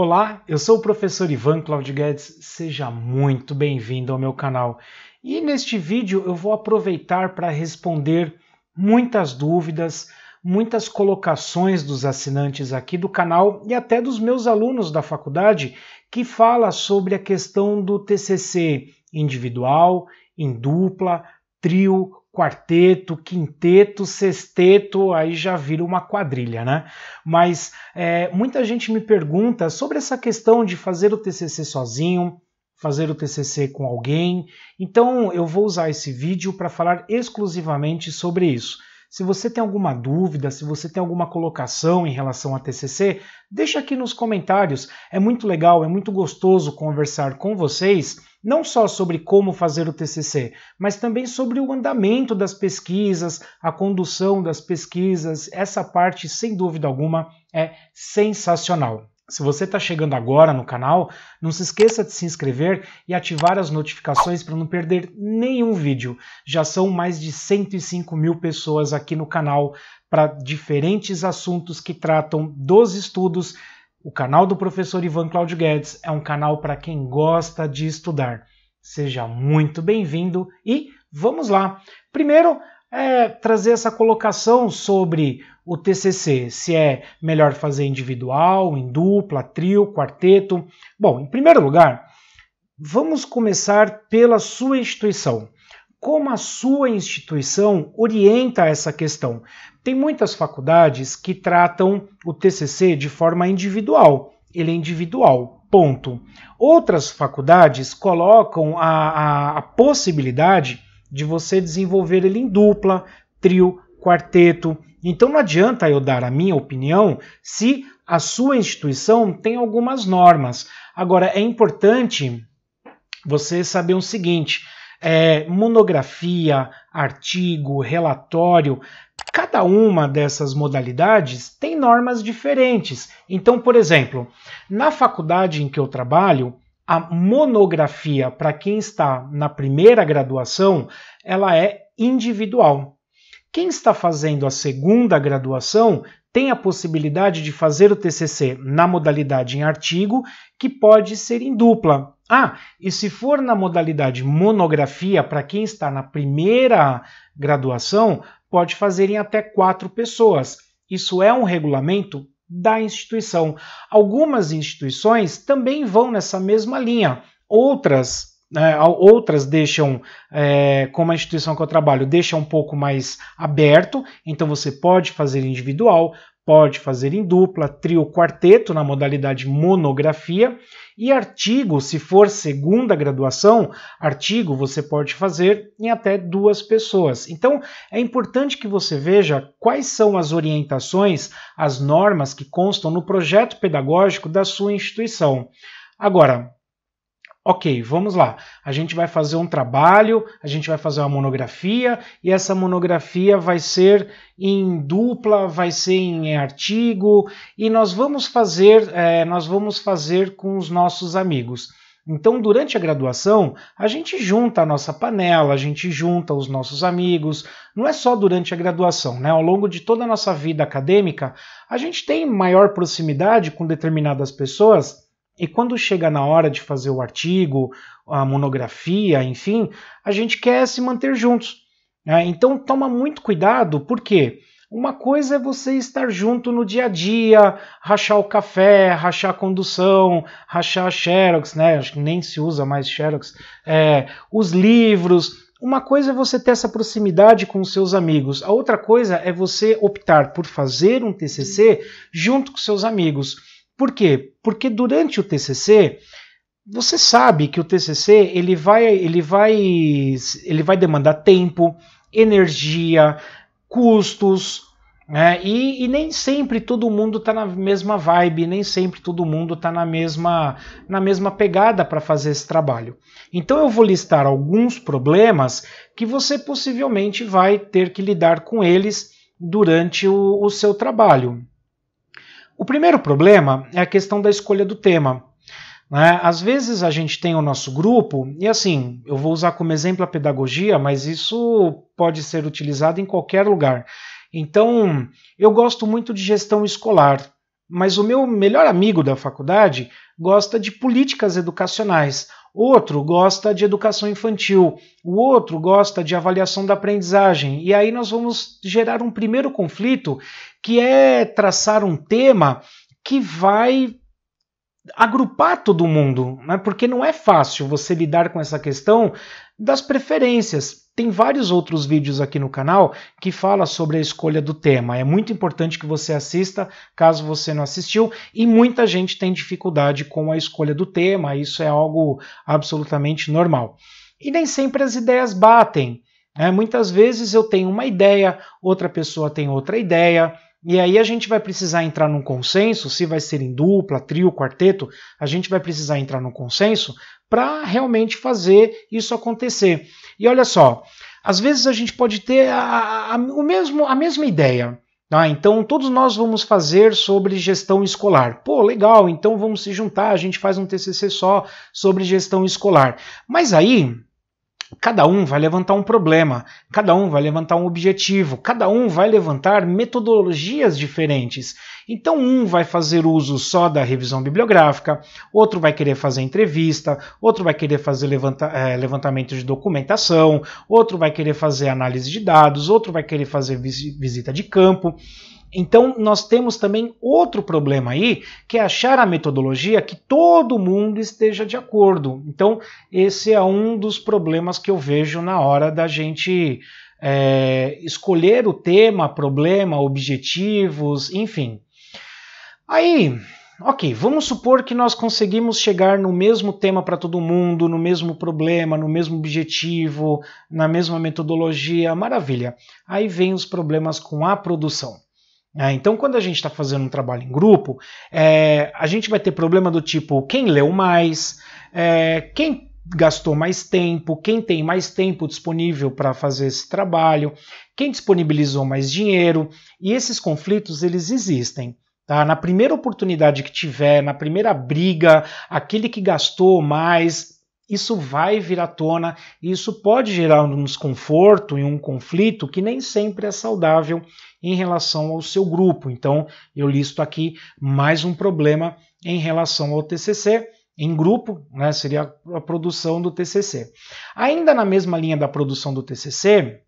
Olá, eu sou o professor Ivan Claudio Guedes, seja muito bem-vindo ao meu canal. E neste vídeo eu vou aproveitar para responder muitas dúvidas, muitas colocações dos assinantes aqui do canal e até dos meus alunos da faculdade que fala sobre a questão do TCC individual, em dupla, trio, quarteto, quinteto, sexteto, aí já vira uma quadrilha, né? Mas é, muita gente me pergunta sobre essa questão de fazer o TCC sozinho, fazer o TCC com alguém. Então eu vou usar esse vídeo para falar exclusivamente sobre isso. Se você tem alguma dúvida, se você tem alguma colocação em relação a TCC, deixa aqui nos comentários. É muito legal, é muito gostoso conversar com vocês não só sobre como fazer o TCC, mas também sobre o andamento das pesquisas, a condução das pesquisas. Essa parte, sem dúvida alguma, é sensacional. Se você está chegando agora no canal, não se esqueça de se inscrever e ativar as notificações para não perder nenhum vídeo. Já são mais de 105 mil pessoas aqui no canal para diferentes assuntos que tratam dos estudos o canal do professor Ivan Claudio Guedes é um canal para quem gosta de estudar. Seja muito bem-vindo e vamos lá. Primeiro, é trazer essa colocação sobre o TCC, se é melhor fazer individual, em dupla, trio, quarteto. Bom, em primeiro lugar, vamos começar pela sua instituição. Como a sua instituição orienta essa questão? Tem muitas faculdades que tratam o TCC de forma individual. Ele é individual, ponto. Outras faculdades colocam a, a, a possibilidade de você desenvolver ele em dupla, trio, quarteto. Então não adianta eu dar a minha opinião se a sua instituição tem algumas normas. Agora é importante você saber o seguinte: é, monografia, artigo, relatório Cada uma dessas modalidades tem normas diferentes. Então, por exemplo, na faculdade em que eu trabalho, a monografia para quem está na primeira graduação, ela é individual. Quem está fazendo a segunda graduação tem a possibilidade de fazer o TCC na modalidade em artigo, que pode ser em dupla. Ah, e se for na modalidade monografia, para quem está na primeira graduação, pode fazer em até quatro pessoas. Isso é um regulamento da instituição. Algumas instituições também vão nessa mesma linha, outras é, outras deixam, é, como a instituição que eu trabalho, deixa um pouco mais aberto, então você pode fazer individual, pode fazer em dupla, trio, quarteto na modalidade monografia e artigo, se for segunda graduação, artigo você pode fazer em até duas pessoas. Então é importante que você veja quais são as orientações, as normas que constam no projeto pedagógico da sua instituição. Agora, Ok, vamos lá. A gente vai fazer um trabalho, a gente vai fazer uma monografia, e essa monografia vai ser em dupla, vai ser em artigo, e nós vamos fazer, é, nós vamos fazer com os nossos amigos. Então, durante a graduação, a gente junta a nossa panela, a gente junta os nossos amigos. Não é só durante a graduação, né? Ao longo de toda a nossa vida acadêmica, a gente tem maior proximidade com determinadas pessoas e quando chega na hora de fazer o artigo, a monografia, enfim, a gente quer se manter juntos. Né? Então toma muito cuidado, porque uma coisa é você estar junto no dia a dia, rachar o café, rachar a condução, rachar a Xerox, né? Acho que nem se usa mais Xerox, é, os livros, uma coisa é você ter essa proximidade com os seus amigos, a outra coisa é você optar por fazer um TCC junto com seus amigos. Por quê? Porque durante o TCC, você sabe que o TCC ele vai, ele vai, ele vai demandar tempo, energia, custos, né? E, e, nem sempre todo mundo está na mesma vibe, nem sempre todo mundo está na mesma, na mesma pegada para fazer esse trabalho. Então eu vou listar alguns problemas que você possivelmente vai ter que lidar com eles durante o, o seu trabalho. O primeiro problema é a questão da escolha do tema. Né? Às vezes a gente tem o nosso grupo, e assim, eu vou usar como exemplo a pedagogia, mas isso pode ser utilizado em qualquer lugar. Então, eu gosto muito de gestão escolar, mas o meu melhor amigo da faculdade gosta de políticas educacionais outro gosta de educação infantil, o outro gosta de avaliação da aprendizagem. E aí nós vamos gerar um primeiro conflito, que é traçar um tema que vai agrupar todo mundo, né? porque não é fácil você lidar com essa questão das preferências. Tem vários outros vídeos aqui no canal que fala sobre a escolha do tema. É muito importante que você assista, caso você não assistiu, e muita gente tem dificuldade com a escolha do tema, isso é algo absolutamente normal. E nem sempre as ideias batem. Né? Muitas vezes eu tenho uma ideia, outra pessoa tem outra ideia, e aí a gente vai precisar entrar num consenso, se vai ser em dupla, trio, quarteto, a gente vai precisar entrar num consenso para realmente fazer isso acontecer. E olha só, às vezes a gente pode ter a, a, o mesmo, a mesma ideia. Ah, então todos nós vamos fazer sobre gestão escolar. Pô, legal, então vamos se juntar, a gente faz um TCC só sobre gestão escolar. Mas aí Cada um vai levantar um problema, cada um vai levantar um objetivo, cada um vai levantar metodologias diferentes. Então, um vai fazer uso só da revisão bibliográfica, outro vai querer fazer entrevista, outro vai querer fazer levanta, é, levantamento de documentação, outro vai querer fazer análise de dados, outro vai querer fazer visita de campo. Então, nós temos também outro problema aí, que é achar a metodologia que todo mundo esteja de acordo. Então, esse é um dos problemas que eu vejo na hora da gente é, escolher o tema, problema, objetivos, enfim. Aí, ok, vamos supor que nós conseguimos chegar no mesmo tema para todo mundo, no mesmo problema, no mesmo objetivo, na mesma metodologia, maravilha. Aí vem os problemas com a produção. É, então, quando a gente está fazendo um trabalho em grupo, é, a gente vai ter problema do tipo quem leu mais, é, quem gastou mais tempo, quem tem mais tempo disponível para fazer esse trabalho, quem disponibilizou mais dinheiro, e esses conflitos eles existem. Tá? Na primeira oportunidade que tiver, na primeira briga, aquele que gastou mais, isso vai vir à tona e isso pode gerar um desconforto e um conflito que nem sempre é saudável em relação ao seu grupo. Então, eu listo aqui mais um problema em relação ao TCC em grupo, né, seria a produção do TCC. Ainda na mesma linha da produção do TCC,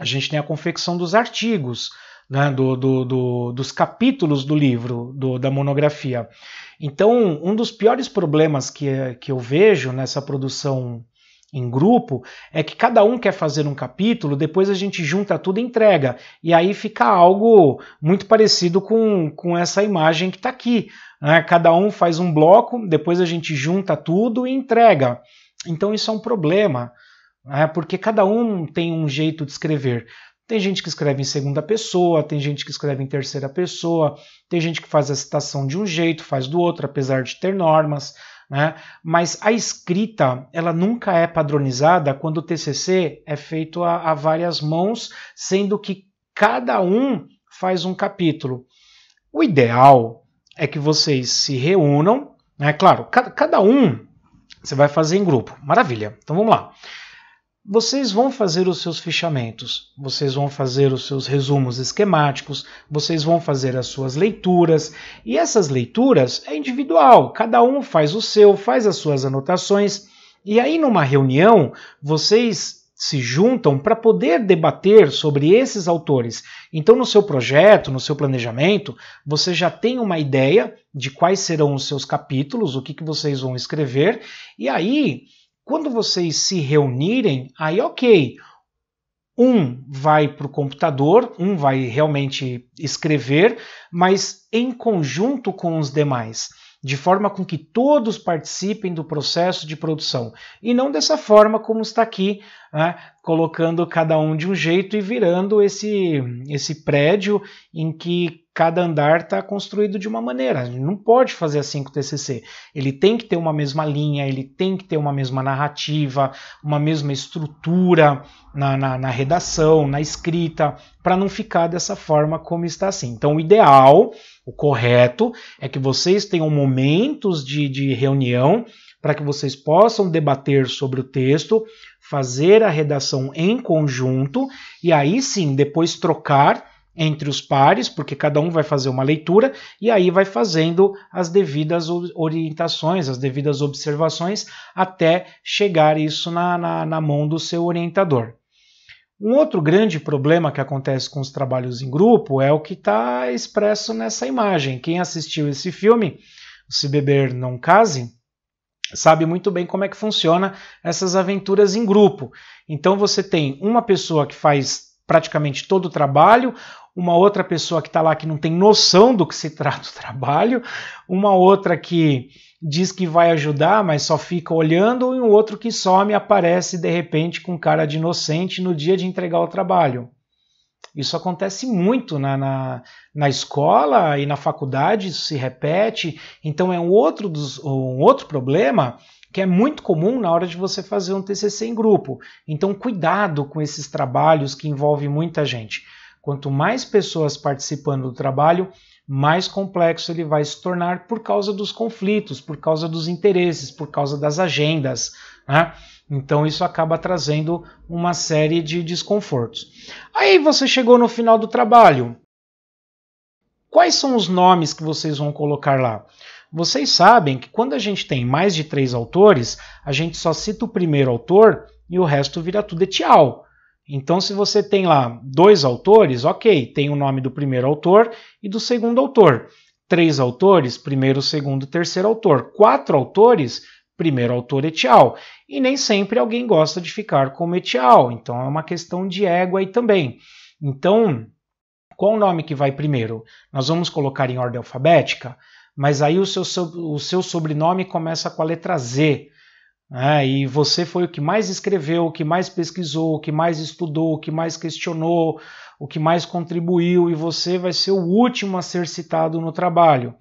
a gente tem a confecção dos artigos né, do, do, do, dos capítulos do livro, da monografia. Então, um dos piores problemas que, que eu vejo nessa produção em grupo é que cada um quer fazer um capítulo, depois a gente junta tudo e entrega. E aí fica algo muito parecido com, com essa imagem que está aqui. Né? Cada um faz um bloco, depois a gente junta tudo e entrega. Então isso é um problema, né? porque cada um tem um jeito de escrever. Tem gente que escreve em segunda pessoa, tem gente que escreve em terceira pessoa, tem gente que faz a citação de um jeito, faz do outro, apesar de ter normas. Né? Mas a escrita ela nunca é padronizada quando o TCC é feito a, a várias mãos, sendo que cada um faz um capítulo. O ideal é que vocês se reúnam, né? Claro, cada, cada um você vai fazer em grupo. Maravilha. Então vamos lá vocês vão fazer os seus fichamentos, vocês vão fazer os seus resumos esquemáticos, vocês vão fazer as suas leituras, e essas leituras é individual, cada um faz o seu, faz as suas anotações, e aí numa reunião vocês se juntam para poder debater sobre esses autores. Então, no seu projeto, no seu planejamento, você já tem uma ideia de quais serão os seus capítulos, o que, que vocês vão escrever, e aí quando vocês se reunirem, aí ok. Um vai para o computador, um vai realmente escrever, mas em conjunto com os demais, de forma com que todos participem do processo de produção. E não dessa forma como está aqui, né, colocando cada um de um jeito e virando esse, esse prédio em que cada andar está construído de uma maneira. A gente não pode fazer assim com o TCC. Ele tem que ter uma mesma linha, ele tem que ter uma mesma narrativa, uma mesma estrutura na, na, na redação, na escrita, para não ficar dessa forma como está assim. Então, o ideal, o correto, é que vocês tenham momentos de, de reunião para que vocês possam debater sobre o texto, fazer a redação em conjunto e aí sim depois trocar entre os pares, porque cada um vai fazer uma leitura e aí vai fazendo as devidas orientações, as devidas observações, até chegar isso na, na, na mão do seu orientador. Um outro grande problema que acontece com os trabalhos em grupo é o que está expresso nessa imagem. Quem assistiu esse filme, Se Beber Não Case, sabe muito bem como é que funciona essas aventuras em grupo. Então você tem uma pessoa que faz praticamente todo o trabalho, uma outra pessoa que está lá que não tem noção do que se trata o trabalho, uma outra que diz que vai ajudar, mas só fica olhando, e um outro que some aparece de repente com cara de inocente no dia de entregar o trabalho. Isso acontece muito na, na, na escola e na faculdade, isso se repete. Então é um outro, dos, um outro problema que é muito comum na hora de você fazer um TCC em grupo. Então cuidado com esses trabalhos que envolvem muita gente. Quanto mais pessoas participando do trabalho, mais complexo ele vai se tornar por causa dos conflitos, por causa dos interesses, por causa das agendas. Né? Então isso acaba trazendo uma série de desconfortos. Aí você chegou no final do trabalho. Quais são os nomes que vocês vão colocar lá? Vocês sabem que quando a gente tem mais de três autores, a gente só cita o primeiro autor e o resto vira tudo é então, se você tem lá dois autores, ok, tem o nome do primeiro autor e do segundo autor. Três autores, primeiro, segundo, terceiro autor. Quatro autores, primeiro autor etial. E nem sempre alguém gosta de ficar como etial, então é uma questão de ego aí também. Então, qual o nome que vai primeiro? Nós vamos colocar em ordem alfabética, mas aí o seu, o seu sobrenome começa com a letra Z é, e você foi o que mais escreveu, o que mais pesquisou, o que mais estudou, o que mais questionou, o que mais contribuiu, e você vai ser o último a ser citado no trabalho.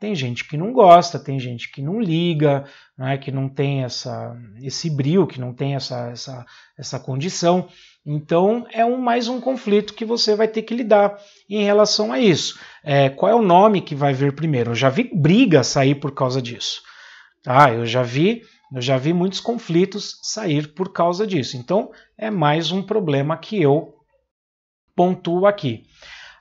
Tem gente que não gosta, tem gente que não liga, né, que não tem essa, esse brilho, que não tem essa, essa, essa condição. Então é um, mais um conflito que você vai ter que lidar em relação a isso. É, qual é o nome que vai vir primeiro? Eu já vi briga sair por causa disso. Tá? Eu já vi eu já vi muitos conflitos sair por causa disso. Então, é mais um problema que eu pontuo aqui.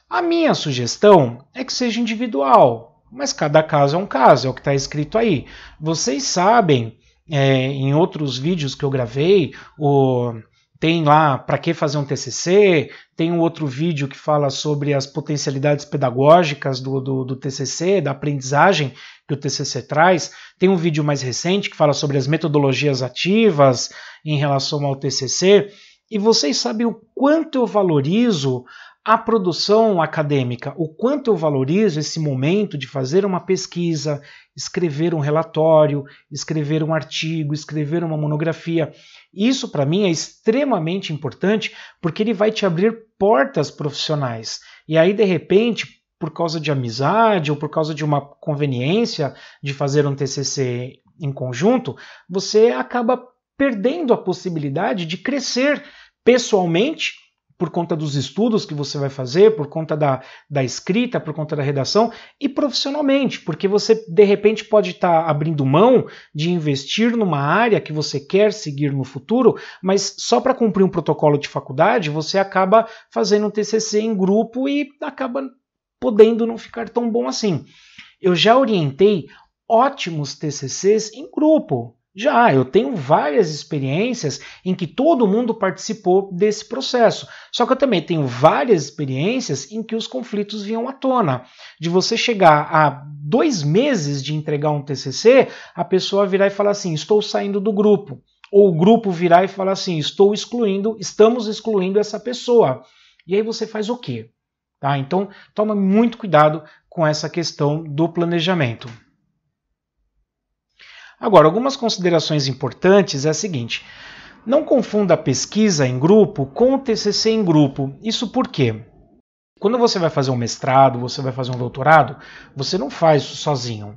A minha sugestão é que seja individual, mas cada caso é um caso, é o que está escrito aí. Vocês sabem, é, em outros vídeos que eu gravei, o tem lá para que fazer um TCC, tem um outro vídeo que fala sobre as potencialidades pedagógicas do, do, do TCC, da aprendizagem que o TCC traz. Tem um vídeo mais recente que fala sobre as metodologias ativas em relação ao TCC. E vocês sabem o quanto eu valorizo a produção acadêmica, o quanto eu valorizo esse momento de fazer uma pesquisa, escrever um relatório, escrever um artigo, escrever uma monografia. Isso para mim é extremamente importante porque ele vai te abrir portas profissionais. E aí, de repente, por causa de amizade ou por causa de uma conveniência de fazer um TCC em conjunto, você acaba perdendo a possibilidade de crescer pessoalmente por conta dos estudos que você vai fazer, por conta da, da escrita, por conta da redação e profissionalmente, porque você de repente pode estar tá abrindo mão de investir numa área que você quer seguir no futuro, mas só para cumprir um protocolo de faculdade você acaba fazendo um TCC em grupo e acaba podendo não ficar tão bom assim. Eu já orientei ótimos TCCs em grupo. Já, eu tenho várias experiências em que todo mundo participou desse processo. Só que eu também tenho várias experiências em que os conflitos vinham à tona. De você chegar a dois meses de entregar um TCC, a pessoa virar e falar assim: estou saindo do grupo. Ou o grupo virar e falar assim: estou excluindo, estamos excluindo essa pessoa. E aí você faz o quê? Tá? Então, toma muito cuidado com essa questão do planejamento. Agora, algumas considerações importantes é a seguinte: não confunda a pesquisa em grupo com o TCC em grupo. Isso por quê? Quando você vai fazer um mestrado, você vai fazer um doutorado, você não faz isso sozinho.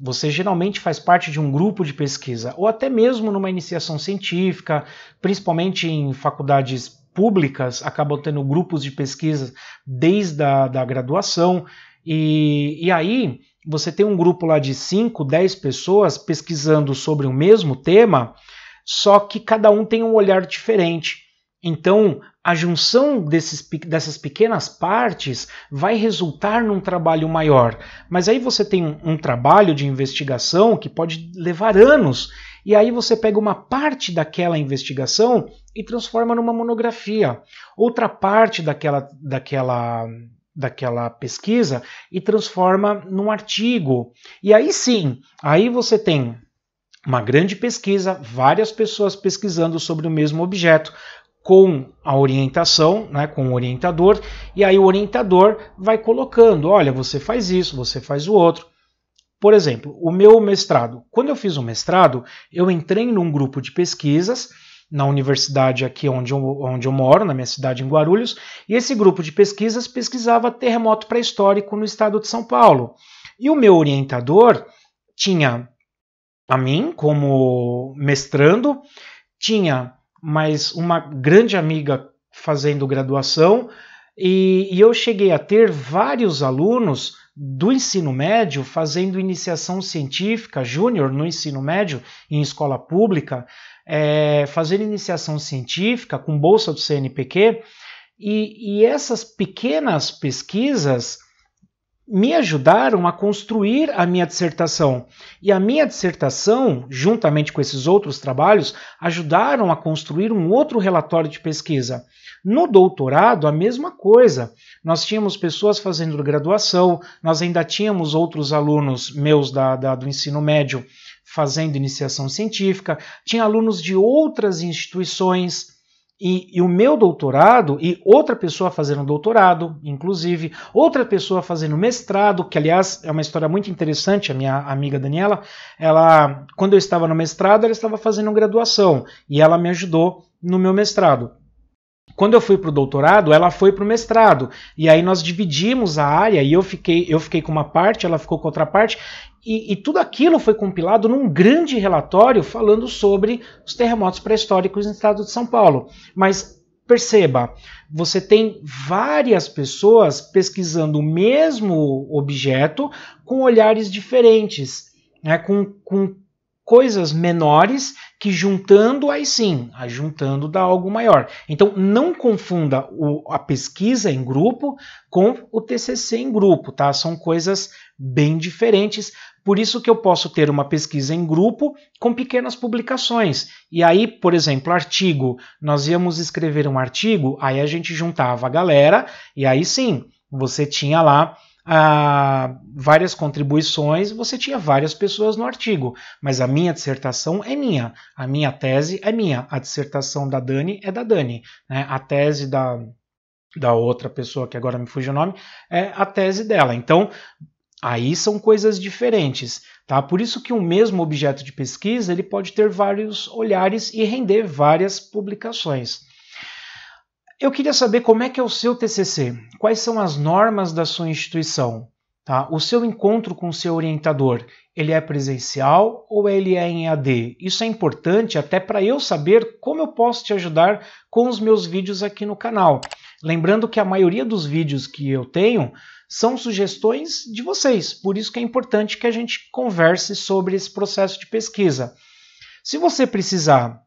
Você geralmente faz parte de um grupo de pesquisa, ou até mesmo numa iniciação científica, principalmente em faculdades públicas, acabam tendo grupos de pesquisa desde a da graduação. E, e aí você tem um grupo lá de 5, 10 pessoas pesquisando sobre o mesmo tema, só que cada um tem um olhar diferente. Então, a junção desses, dessas pequenas partes vai resultar num trabalho maior. Mas aí você tem um, um, trabalho de investigação que pode levar anos, e aí você pega uma parte daquela investigação e transforma numa monografia. Outra parte daquela, daquela daquela pesquisa e transforma num artigo. E aí sim, aí você tem uma grande pesquisa, várias pessoas pesquisando sobre o mesmo objeto com a orientação, né, com o orientador, e aí o orientador vai colocando, olha, você faz isso, você faz o outro. Por exemplo, o meu mestrado. Quando eu fiz o mestrado, eu entrei num grupo de pesquisas na universidade aqui onde eu, onde eu moro, na minha cidade em Guarulhos, e esse grupo de pesquisas pesquisava terremoto pré-histórico no estado de São Paulo. E o meu orientador tinha a mim como mestrando, tinha mais uma grande amiga fazendo graduação, e, e eu cheguei a ter vários alunos do ensino médio fazendo iniciação científica júnior no ensino médio em escola pública é, fazer iniciação científica com bolsa do CNPq, e, e essas pequenas pesquisas me ajudaram a construir a minha dissertação. E a minha dissertação, juntamente com esses outros trabalhos, ajudaram a construir um outro relatório de pesquisa. No doutorado, a mesma coisa. Nós tínhamos pessoas fazendo graduação, nós ainda tínhamos outros alunos meus da, da do ensino médio fazendo iniciação científica, tinha alunos de outras instituições. E, e, o meu doutorado, e outra pessoa fazendo doutorado, inclusive, outra pessoa fazendo mestrado, que aliás é uma história muito interessante, a minha amiga Daniela, ela, quando eu estava no mestrado, ela estava fazendo graduação, e ela me ajudou no meu mestrado. Quando eu fui para o doutorado, ela foi para o mestrado. E aí nós dividimos a área e eu fiquei, eu fiquei com uma parte, ela ficou com outra parte. E, e, tudo aquilo foi compilado num grande relatório falando sobre os terremotos pré-históricos no estado de São Paulo. Mas perceba, você tem várias pessoas pesquisando o mesmo objeto com olhares diferentes, né, com, com coisas menores que juntando aí sim, juntando dá algo maior. Então não confunda o, a pesquisa em grupo com o TCC em grupo, tá? São coisas bem diferentes, por isso que eu posso ter uma pesquisa em grupo com pequenas publicações. E aí, por exemplo, artigo, nós íamos escrever um artigo, aí a gente juntava a galera, e aí sim, você tinha lá ah, várias contribuições, você tinha várias pessoas no artigo, mas a minha dissertação é minha, a minha tese é minha, a dissertação da Dani é da Dani, né? a tese da, da outra pessoa que agora me fugiu o nome é a tese dela. Então, Aí são coisas diferentes, tá? Por isso que um mesmo objeto de pesquisa ele pode ter vários olhares e render várias publicações. Eu queria saber como é que é o seu TCC, quais são as normas da sua instituição, tá? O seu encontro com o seu orientador, ele é presencial ou ele é em AD? Isso é importante até para eu saber como eu posso te ajudar com os meus vídeos aqui no canal. Lembrando que a maioria dos vídeos que eu tenho são sugestões de vocês, por isso que é importante que a gente converse sobre esse processo de pesquisa. Se você precisar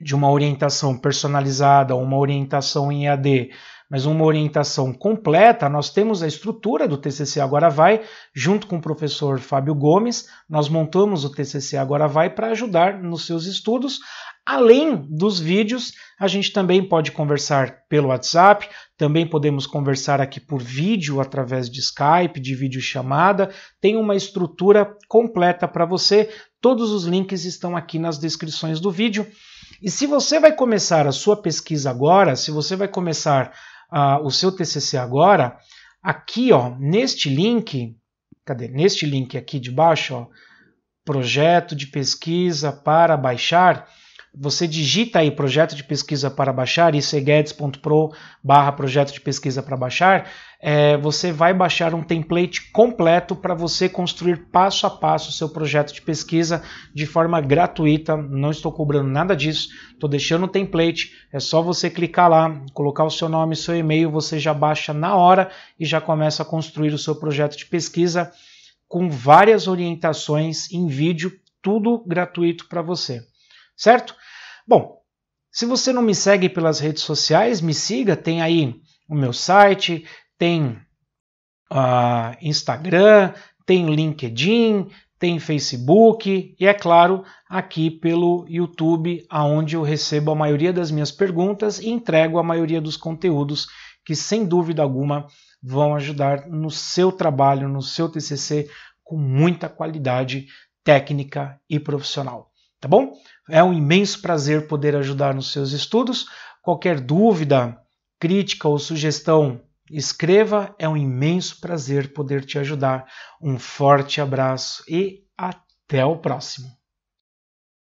de uma orientação personalizada, uma orientação em EAD, mas uma orientação completa, nós temos a estrutura do TCC Agora Vai, junto com o professor Fábio Gomes, nós montamos o TCC Agora Vai para ajudar nos seus estudos, Além dos vídeos, a gente também pode conversar pelo WhatsApp, também podemos conversar aqui por vídeo através de Skype, de videochamada. Tem uma estrutura completa para você. Todos os links estão aqui nas descrições do vídeo. E se você vai começar a sua pesquisa agora, se você vai começar uh, o seu TCC agora, aqui ó, neste link, cadê? Neste link aqui de baixo, ó, projeto de pesquisa para baixar você digita aí projeto de pesquisa para baixar, isso barra projeto de pesquisa para baixar, é, você vai baixar um template completo para você construir passo a passo o seu projeto de pesquisa de forma gratuita, não estou cobrando nada disso, estou deixando o template, é só você clicar lá, colocar o seu nome, seu e-mail, você já baixa na hora e já começa a construir o seu projeto de pesquisa com várias orientações em vídeo, tudo gratuito para você, certo? Bom, se você não me segue pelas redes sociais, me siga. Tem aí o meu site, tem uh, Instagram, tem LinkedIn, tem Facebook e, é claro, aqui pelo YouTube, aonde eu recebo a maioria das minhas perguntas e entrego a maioria dos conteúdos que, sem dúvida alguma, vão ajudar no seu trabalho, no seu TCC, com muita qualidade técnica e profissional. Tá bom? É um imenso prazer poder ajudar nos seus estudos. Qualquer dúvida, crítica ou sugestão, escreva. É um imenso prazer poder te ajudar. Um forte abraço e até o próximo.